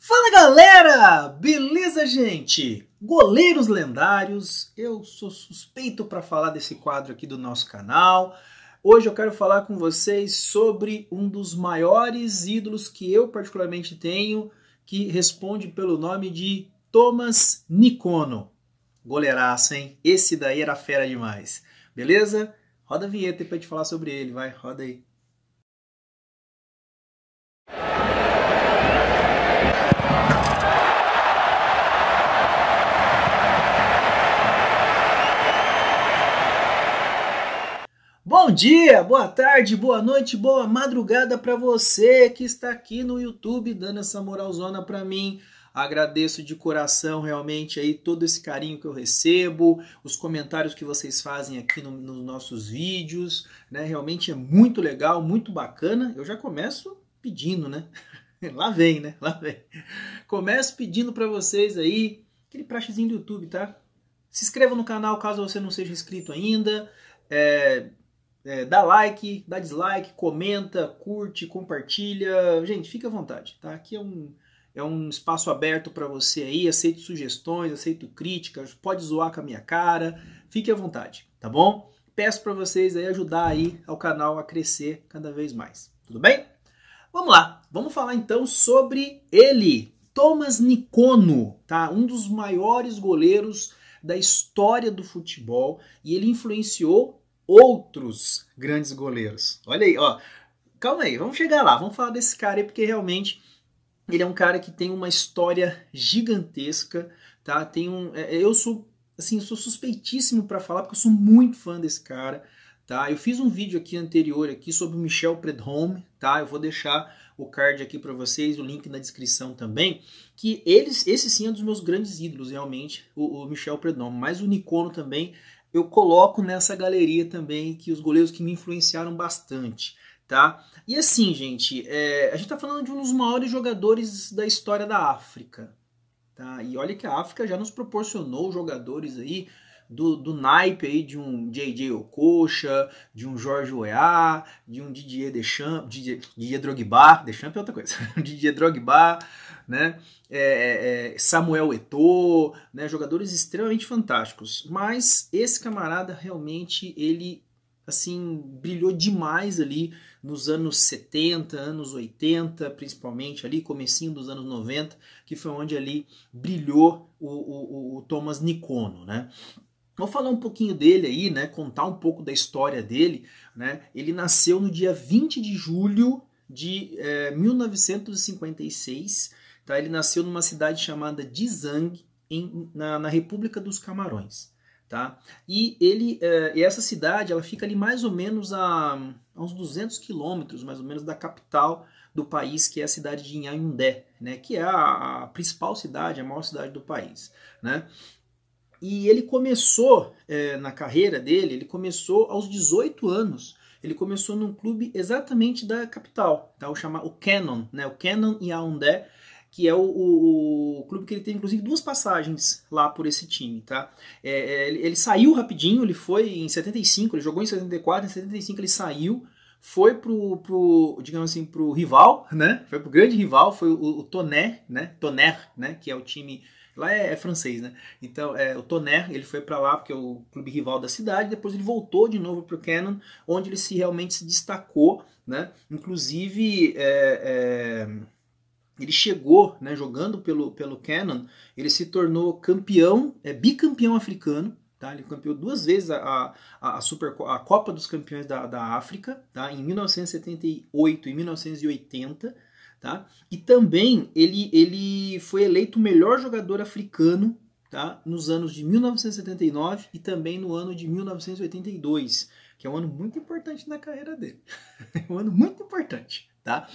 Fala galera! Beleza, gente? Goleiros lendários, eu sou suspeito para falar desse quadro aqui do nosso canal. Hoje eu quero falar com vocês sobre um dos maiores ídolos que eu particularmente tenho, que responde pelo nome de Thomas Nicono. Goleiraça, hein? Esse daí era fera demais. Beleza? Roda a vinheta para te falar sobre ele, vai, roda aí. Bom dia, boa tarde, boa noite, boa madrugada para você que está aqui no YouTube dando essa moralzona para mim. Agradeço de coração realmente aí todo esse carinho que eu recebo, os comentários que vocês fazem aqui no, nos nossos vídeos, né? Realmente é muito legal, muito bacana. Eu já começo pedindo, né? Lá vem, né? Lá vem. Começo pedindo para vocês aí aquele praxezinho do YouTube, tá? Se inscreva no canal caso você não seja inscrito ainda. É, é, dá like, dá dislike, comenta, curte, compartilha. Gente, fica à vontade, tá? Aqui é um, é um espaço aberto para você aí. Aceito sugestões, aceito críticas, pode zoar com a minha cara. Fique à vontade, tá bom? Peço para vocês aí ajudar aí ao canal a crescer cada vez mais. Tudo bem? Vamos lá. Vamos falar então sobre ele, Thomas Nicono, tá? Um dos maiores goleiros da história do futebol e ele influenciou outros grandes goleiros. Olha aí, ó. Calma aí, vamos chegar lá, vamos falar desse cara aí, porque realmente ele é um cara que tem uma história gigantesca, tá? Tem um, é, é, eu sou assim, eu sou suspeitíssimo para falar porque eu sou muito fã desse cara, tá? Eu fiz um vídeo aqui anterior aqui sobre o Michel Predhomme, tá? Eu vou deixar o card aqui para vocês, o link na descrição também, que eles, esse sim é um dos meus grandes ídolos realmente, o, o Michel Predhomme, mas o Nicono também eu coloco nessa galeria também que os goleiros que me influenciaram bastante, tá? E assim, gente, é, a gente está falando de um dos maiores jogadores da história da África, tá? E olha que a África já nos proporcionou jogadores aí do, do naipe aí de um J.J. Okocha, de um Jorge Weah, de um Didier Deschamps, Didier, Didier Drogba, Deschamps é outra coisa, Didier Drogba, né? É, é, é, Samuel Eto'o, né? Jogadores extremamente fantásticos. Mas esse camarada realmente ele assim brilhou demais ali nos anos 70, anos 80, principalmente ali, comecinho dos anos 90, que foi onde ali brilhou o, o, o Thomas Nicono, né? Vou falar um pouquinho dele aí, né? Contar um pouco da história dele, né? Ele nasceu no dia 20 de julho de é, eh, 1956 Tá? Ele nasceu numa cidade chamada Dizang, em, na, na República dos Camarões. Tá? E ele, é, essa cidade ela fica ali mais ou menos a, a uns 200 quilômetros, mais ou menos, da capital do país, que é a cidade de Inhayundé, né? que é a, a, principal cidade, a maior cidade do país. Né? E ele começou, é, na carreira dele, ele começou aos 18 anos. Ele começou num clube exatamente da capital, tá? o, chama, o Canon, né? o Canon Yaoundé, que é o, o, o, clube que ele tem inclusive duas passagens lá por esse time, tá? É, é ele, ele, saiu rapidinho, ele foi em 75, ele jogou em 74, em 75 ele saiu, foi pro, pro digamos assim, pro rival, né? Foi pro grande rival, foi o, o né? Tonner, né? Que é o time lá é, é francês, né? Então, é, o Tonner, ele foi para lá porque é o clube rival da cidade, depois ele voltou de novo pro Canon, onde ele se realmente se destacou, né? Inclusive, é, é ele chegou, né, jogando pelo, pelo Canon, ele se tornou campeão, é bicampeão africano, tá? Ele campeou duas vezes a, a, a, Super, a Copa dos Campeões da, da África, tá? Em 1978 e 1980, tá? E também ele, ele foi eleito o melhor jogador africano, tá? Nos anos de 1979 e também no ano de 1982, que é um ano muito importante na carreira dele. É um ano muito importante tá?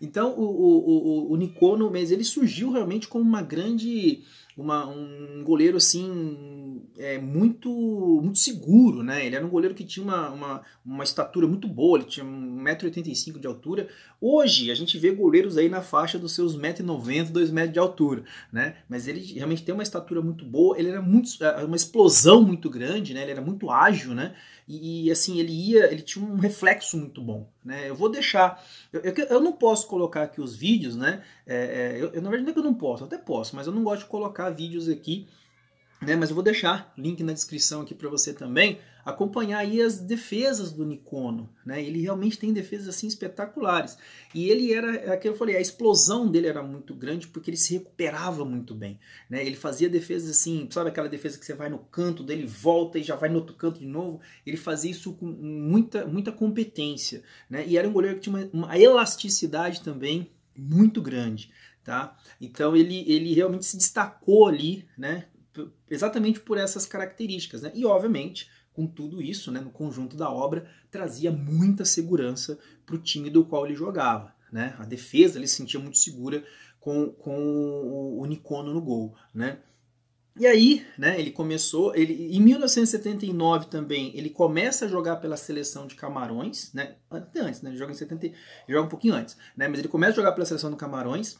Então o, o, o, o mês ele surgiu realmente como uma grande uma, um goleiro assim é, muito muito seguro, né? Ele era um goleiro que tinha uma, uma, uma estatura muito boa, ele tinha 1,85m de altura. Hoje a gente vê goleiros aí na faixa dos seus 1,90m, 2m de altura, né? Mas ele realmente tem uma estatura muito boa, ele era muito é, uma explosão muito grande, né? Ele era muito ágil, né? E, e assim, ele ia, ele tinha um reflexo muito bom, né? Eu vou deixar, eu, eu, eu não posso colocar aqui os vídeos, né? É, é, eu, eu, na verdade não é que eu não posso, eu até posso, mas eu não gosto de colocar vídeos aqui, né? Mas eu vou deixar link na descrição aqui para você também acompanhar aí as defesas do Nicono, né? Ele realmente tem defesas assim espetaculares. E ele era, é aquilo eu falei, a explosão dele era muito grande porque ele se recuperava muito bem, né? Ele fazia defesas assim, sabe aquela defesa que você vai no canto dele, volta e já vai no outro canto de novo? Ele fazia isso com muita muita competência, né? E era um goleiro que tinha uma, uma elasticidade também muito grande. Tá? Então ele, ele realmente se destacou ali, né? Exatamente por essas características, né? E obviamente, com tudo isso, né, no conjunto da obra, trazia muita segurança para o time do qual ele jogava, né? A defesa ele se sentia muito segura com, com o, o Nicono no gol, né? E aí, né, ele começou, ele, em 1979 também, ele começa a jogar pela seleção de Camarões, né, antes, né, ele joga, em 70, ele joga um pouquinho antes, né, mas ele começa a jogar pela seleção do Camarões,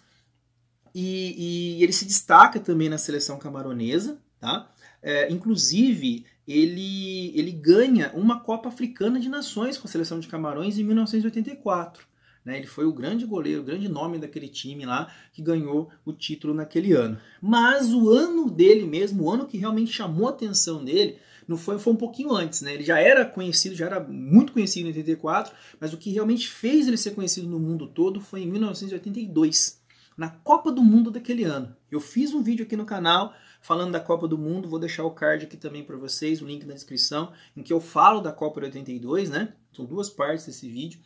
e, e ele se destaca também na seleção camaronesa, tá? É, inclusive, ele, ele ganha uma Copa Africana de Nações com a seleção de Camarões em 1984. Né? Ele foi o grande goleiro, o grande nome daquele time lá que ganhou o título naquele ano. Mas o ano dele mesmo, o ano que realmente chamou a atenção dele, não foi, foi um pouquinho antes, né? Ele já era conhecido, já era muito conhecido em 84, mas o que realmente fez ele ser conhecido no mundo todo foi em 1982, na Copa do Mundo daquele ano. Eu fiz um vídeo aqui no canal falando da Copa do Mundo, vou deixar o card aqui também para vocês, o link na descrição, em que eu falo da Copa de 82, né? São duas partes desse vídeo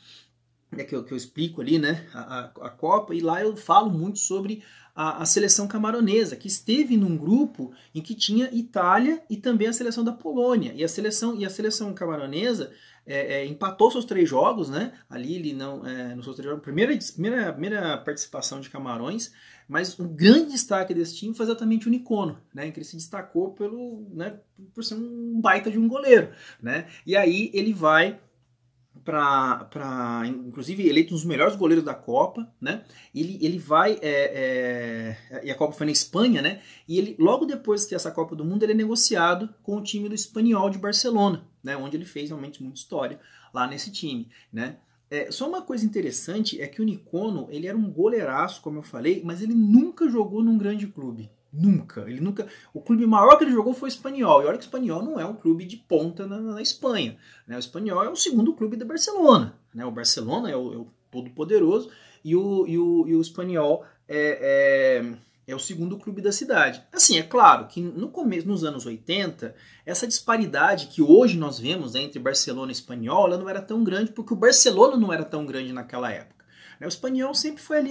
né, que, eu, que eu explico ali, né, a, a, Copa, e lá eu falo muito sobre a, a, seleção camaronesa, que esteve num grupo em que tinha Itália e também a seleção da Polônia. E a seleção, e a seleção camaronesa é, é, empatou seus três jogos, né? Ali ele não, é, nos seus três jogos, primeira, primeira, primeira participação de Camarões, mas o um grande destaque desse time foi exatamente o Nicono, né? Que ele se destacou pelo, né, por ser um baita de um goleiro, né? E aí ele vai para inclusive eleito um dos melhores goleiros da Copa, né? Ele, ele vai é, é, e a Copa foi na Espanha, né? E ele logo depois que essa Copa do Mundo ele é negociado com o time do Espanhol de Barcelona, né? Onde ele fez realmente muita história lá nesse time, né? É, só uma coisa interessante é que o Nicono ele era um goleiraço, como eu falei, mas ele nunca jogou num grande clube. Nunca. Ele nunca. O clube maior que ele jogou foi o Espanhol. E olha que o Espanhol não é um clube de ponta na, na Espanha. Né? O Espanhol é o segundo clube da Barcelona. Né? O Barcelona é o, é o todo-poderoso e o, e o, e o Espanhol é, é, é, o segundo clube da cidade. Assim, é claro que no começo, nos anos 80, essa disparidade que hoje nós vemos né, entre Barcelona e Espanhol ela não era tão grande, porque o Barcelona não era tão grande naquela época. Né? O espanhol sempre foi ali,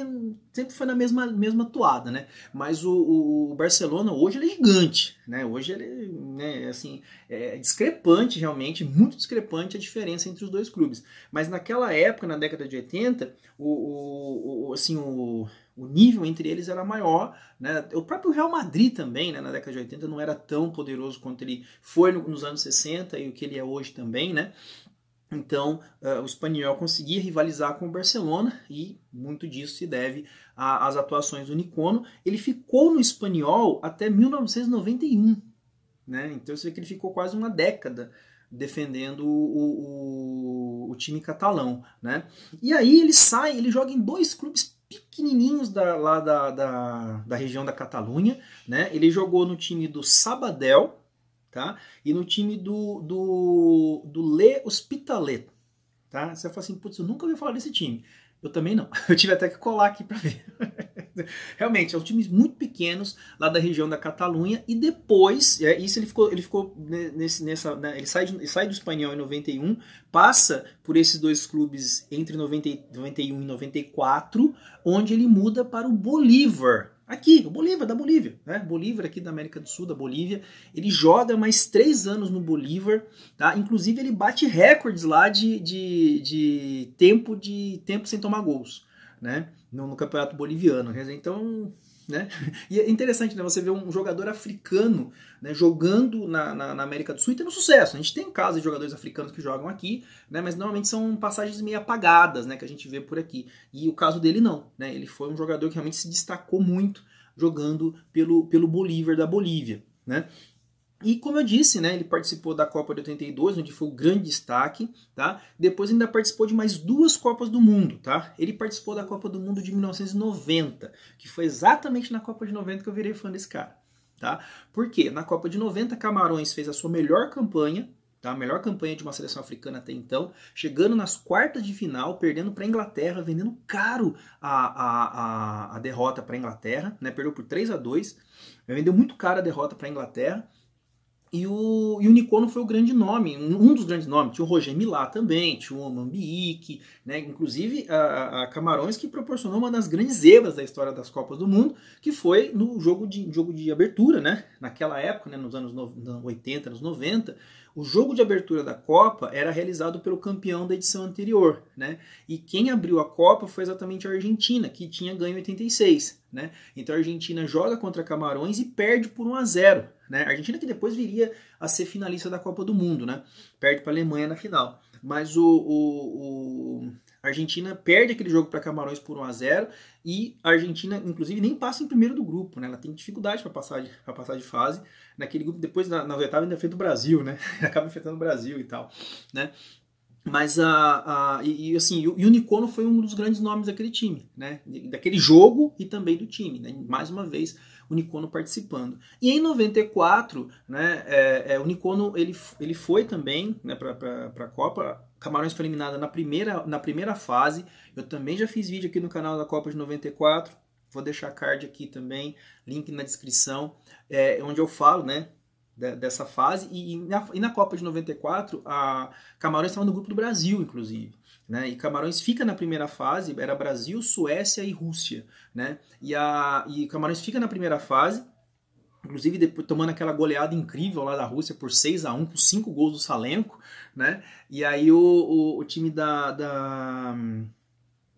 sempre foi na mesma, mesma toada, né? Mas o, o Barcelona hoje ele é gigante, né? Hoje ele né, assim, é discrepante realmente, muito discrepante a diferença entre os dois clubes. Mas naquela época, na década de 80, o, o assim, o, o nível entre eles era maior. Né? O próprio Real Madrid também, né, na década de 80, não era tão poderoso quanto ele foi nos anos 60 e o que ele é hoje também. Né? Então, uh, o espanhol conseguia rivalizar com o Barcelona e muito disso se deve às atuações do Nicono. Ele ficou no Espanhol até 1991, né? Então você vê que ele ficou quase uma década defendendo o, o, o time catalão, né? E aí ele sai, ele joga em dois clubes pequenininhos da, lá da, da, da região da Catalunha, né? Ele jogou no time do Sabadell, tá? E no time do, do, do Le Hospitalet, tá? Você fala assim, putz, eu nunca ouvi falar desse time. Eu também não. Eu tive até que colar aqui para ver. Realmente, são times muito pequenos lá da região da Catalunha e depois, é, isso ele ficou, ele ficou nesse, nessa, né, ele sai, de, sai do espanhol em 91, passa por esses dois clubes entre 90, 91 e 94, onde ele muda para o Bolívar, aqui, o Bolívar, da Bolívia, né? Bolívar aqui da América do Sul, da Bolívia. Ele joga mais três anos no Bolívar, tá? Inclusive ele bate recordes lá de, de, de tempo de tempo sem tomar gols, né? No, no campeonato boliviano. Então né? E é interessante né, você ver um jogador africano né, jogando na, na, na, América do Sul e tendo sucesso. A gente tem casos de jogadores africanos que jogam aqui, né, mas normalmente são passagens meio apagadas né, que a gente vê por aqui. E o caso dele não. Né? Ele foi um jogador que realmente se destacou muito jogando pelo, pelo Bolívar da Bolívia. Né? E como eu disse, né, ele participou da Copa de 82, onde foi o grande destaque, tá? Depois ainda participou de mais duas Copas do Mundo, tá? Ele participou da Copa do Mundo de 1990, que foi exatamente na Copa de 90 que eu virei fã desse cara, tá? Porque na Copa de 90 Camarões fez a sua melhor campanha, tá? A melhor campanha de uma seleção africana até então, chegando nas quartas de final, perdendo para a Inglaterra, vendendo caro a, a, a, a derrota para a Inglaterra, né? Perdeu por 3 a 2, vendeu muito caro a derrota para a Inglaterra e o, e o Nicono foi o grande nome, um dos grandes nomes. Tinha o Roger Milá também, tinha o Mambique, né? inclusive a, a, Camarões, que proporcionou uma das grandes zebras da história das Copas do Mundo, que foi no jogo de, jogo de abertura, né? Naquela época, né? nos anos no, 80, anos 90, o jogo de abertura da Copa era realizado pelo campeão da edição anterior, né? E quem abriu a Copa foi exatamente a Argentina, que tinha ganho 86, né? Então a Argentina joga contra Camarões e perde por 1 a 0 né? A Argentina que depois viria a ser finalista da Copa do Mundo, né? Perde para a Alemanha na final. Mas o, o, o... A Argentina perde aquele jogo para Camarões por 1 a 0 e a Argentina, inclusive, nem passa em primeiro do grupo, né? Ela tem dificuldade para passar, de, passar de fase naquele grupo. Depois, na, na oitava, ainda enfrenta o Brasil, né? Acaba enfrentando o Brasil e tal, né? Mas a, a e, assim, o, e o Nicono foi um dos grandes nomes daquele time, né? Daquele jogo e também do time, né? Mais uma vez o Nicono participando. E em 94, né, é, é, o Nicono ele, ele foi também, né, para a Copa. Camarões foi eliminada na primeira, na primeira fase. Eu também já fiz vídeo aqui no canal da Copa de 94. Vou deixar card aqui também, link na descrição, é, onde eu falo, né, dessa fase. E, e, na, e, na, Copa de 94, a Camarões estava no grupo do Brasil, inclusive. Né? E Camarões fica na primeira fase, era Brasil, Suécia e Rússia. Né? E, a, e Camarões fica na primeira fase, inclusive depois, tomando aquela goleada incrível lá da Rússia por 6 a 1 com cinco gols do Salenko, né? E aí o, o, o time da, da,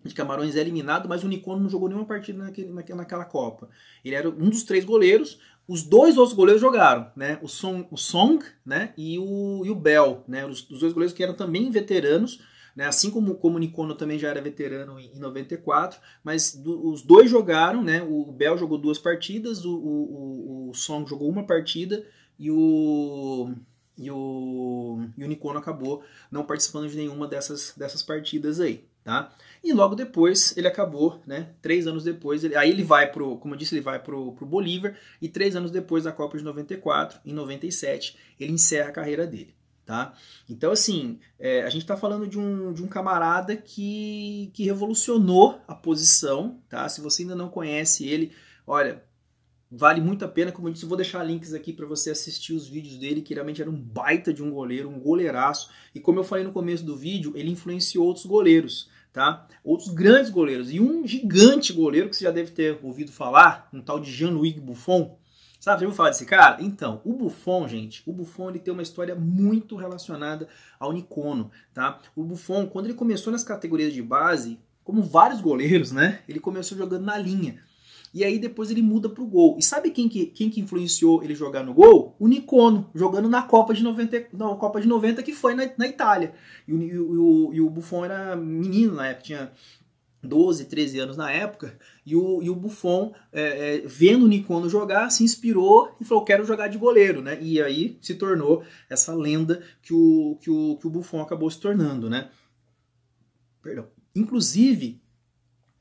de Camarões é eliminado, mas o Nicono não jogou nenhuma partida naquele, naquela, naquela Copa. Ele era um dos três goleiros, os dois outros goleiros jogaram, né? O Song, o Song né? E o, e o Bell, né? Os, os dois goleiros que eram também veteranos, né? Assim como, como o Nicono também já era veterano em, em 94, mas do, os dois jogaram, né? O Bell jogou duas partidas, o, o, o Song jogou uma partida e o e o, e o Nicono acabou não participando de nenhuma dessas, dessas partidas aí. Tá? E logo depois ele acabou, né? Três anos depois, ele, aí ele vai pro, como eu disse, ele vai pro, pro Bolívar e três anos depois da Copa de 94, em 97, ele encerra a carreira dele, tá? Então assim, é, a gente está falando de um, de um camarada que, que revolucionou a posição, tá? Se você ainda não conhece ele, olha, vale muito a pena. Como eu disse, vou deixar links aqui para você assistir os vídeos dele, que realmente era um baita de um goleiro, um goleiraço. E como eu falei no começo do vídeo, ele influenciou outros goleiros, tá? Outros grandes goleiros. E um gigante goleiro que você já deve ter ouvido falar, um tal de Jean-Louis Buffon. Sabe, já ouviu falar desse cara? Então, o Buffon, gente, o Buffon ele tem uma história muito relacionada ao Nicono, tá? O Buffon, quando ele começou nas categorias de base, como vários goleiros, né? Ele começou jogando na linha. E aí depois ele muda pro gol. E sabe quem que, quem que influenciou ele jogar no gol? O Nicono, jogando na Copa de 90, não, Copa de 90 que foi na, na Itália. E o, e, o, e o Buffon era menino na época, tinha 12, 13 anos na época, e o, e o Buffon, é, é, vendo o Nicono jogar, se inspirou e falou, quero jogar de goleiro, né? E aí se tornou essa lenda que o, que o, que o Buffon acabou se tornando, né? Perdão. Inclusive,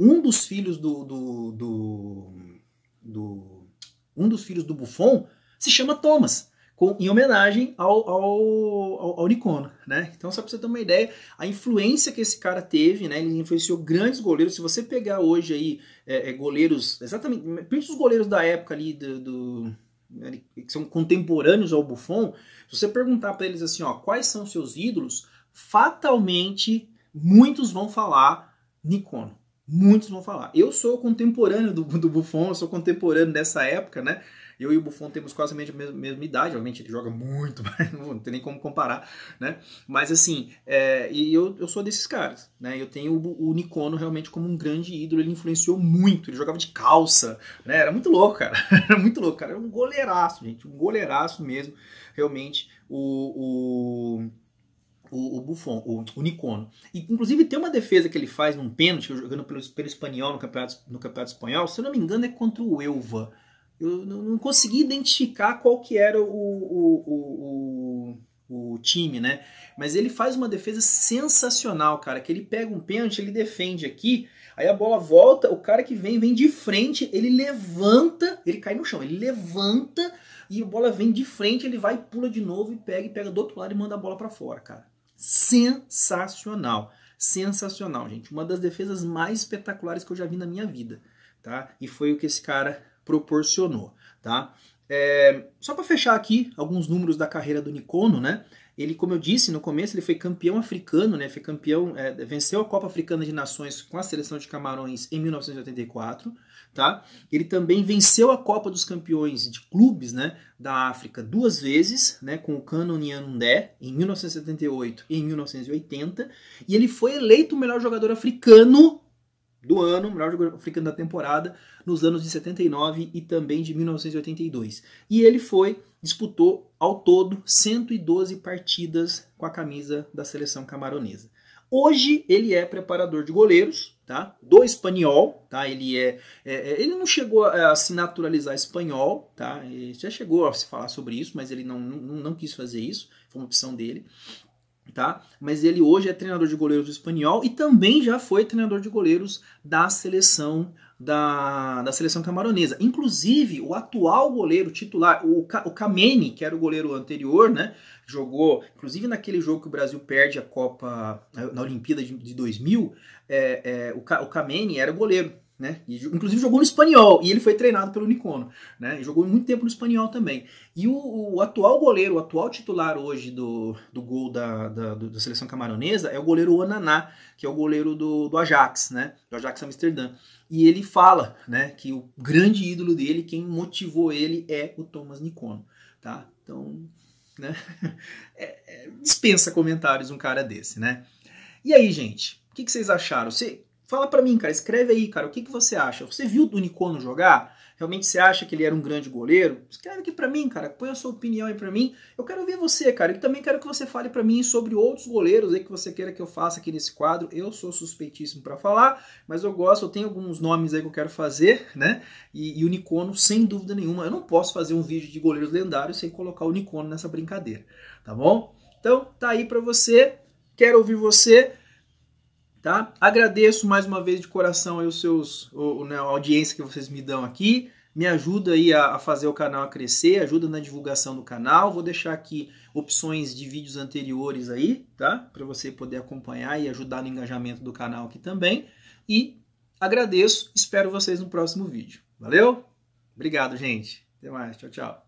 um dos filhos do, do, do, do um dos filhos do Buffon se chama Thomas, com, em homenagem ao, ao, ao, ao Nicono, né? Então, só para você ter uma ideia, a influência que esse cara teve, né? Ele influenciou grandes goleiros. Se você pegar hoje aí é, é, goleiros, exatamente, principalmente os goleiros da época ali do, do que são contemporâneos ao Buffon, se você perguntar para eles assim, ó, quais são seus ídolos, fatalmente muitos vão falar Nicono. Muitos vão falar. Eu sou contemporâneo do, do Buffon, eu sou contemporâneo dessa época, né? Eu e o Buffon temos quase a mesma, mesma idade, obviamente ele joga muito, mas não tem nem como comparar, né? Mas assim, é, e eu, eu sou desses caras, né? Eu tenho o, o Nicono realmente como um grande ídolo, ele influenciou muito, ele jogava de calça, né? Era muito louco, cara, era muito louco, cara, era um goleiraço, gente, um goleiraço mesmo, realmente, o, o o, o Buffon, o, o Nicono. E, inclusive, tem uma defesa que ele faz num pênalti, jogando pelo, pelo espanhol no campeonato, no campeonato espanhol, se eu não me engano, é contra o Elva. Eu não, não consegui identificar qual que era o, o, o, o, time, né? Mas ele faz uma defesa sensacional, cara. Que ele pega um pênalti, ele defende aqui, aí a bola volta, o cara que vem, vem de frente, ele levanta, ele cai no chão, ele levanta e a bola vem de frente, ele vai, pula de novo e pega, e pega do outro lado e manda a bola para fora, cara sensacional. Sensacional, gente. Uma das defesas mais espetaculares que eu já vi na minha vida, tá? E foi o que esse cara proporcionou, tá? É, só para fechar aqui alguns números da carreira do Nicono, né? Ele, como eu disse no começo, ele foi campeão africano, né? Foi campeão, é, venceu a Copa Africana de Nações com a seleção de Camarões em 1984, tá? Ele também venceu a Copa dos Campeões de Clubes, né, da África duas vezes, né, com o Cano Nyanundé em 1978 e em 1980, e ele foi eleito o melhor jogador africano do ano, melhor jogador africano da temporada, nos anos de 79 e também de 1982. E ele foi, disputou ao todo 112 partidas com a camisa da seleção camaronesa. Hoje ele é preparador de goleiros, tá? Do espanhol, tá? Ele é, é, é ele não chegou a, a, se naturalizar espanhol, tá? Ele já chegou a se falar sobre isso, mas ele não, não, não quis fazer isso, foi uma opção dele tá? Mas ele hoje é treinador de goleiros do espanhol e também já foi treinador de goleiros da seleção da, da seleção camaronesa. Inclusive, o atual goleiro titular, o, o Kameni, que era o goleiro anterior, né? Jogou, inclusive naquele jogo que o Brasil perde a Copa na Olimpíada de, de 2000, é, é, o, o Kameni era o goleiro né? E, inclusive jogou no espanhol e ele foi treinado pelo Nicono, né? E jogou muito tempo no espanhol também. E o, o, atual goleiro, o atual titular hoje do, do gol da, da, da seleção camaronesa é o goleiro Onaná, que é o goleiro do, do Ajax, né? Do Ajax Amsterdã. E ele fala, né, que o grande ídolo dele, quem motivou ele é o Thomas Nicono, tá? Então, né? É, é, dispensa comentários um cara desse, né? E aí, gente, o que, que vocês acharam? Você Fala para mim, cara, escreve aí, cara, o que, que você acha? Você viu o Nicono jogar? Realmente você acha que ele era um grande goleiro? Escreve aqui para mim, cara, põe a sua opinião aí para mim. Eu quero ouvir você, cara, e também quero que você fale para mim sobre outros goleiros aí que você queira que eu faça aqui nesse quadro. Eu sou suspeitíssimo para falar, mas eu gosto, eu tenho alguns nomes aí que eu quero fazer, né? E, e o Nicono, sem dúvida nenhuma, eu não posso fazer um vídeo de goleiros lendários sem colocar o Nicono nessa brincadeira, tá bom? Então, tá aí para você. Quero ouvir você tá? Agradeço mais uma vez de coração os seus, o, né, a audiência que vocês me dão aqui. Me ajuda aí a, a fazer o canal a crescer, ajuda na divulgação do canal. Vou deixar aqui opções de vídeos anteriores aí, tá? Para você poder acompanhar e ajudar no engajamento do canal aqui também. E agradeço, espero vocês no próximo vídeo. Valeu? Obrigado, gente. Até mais. Tchau, tchau.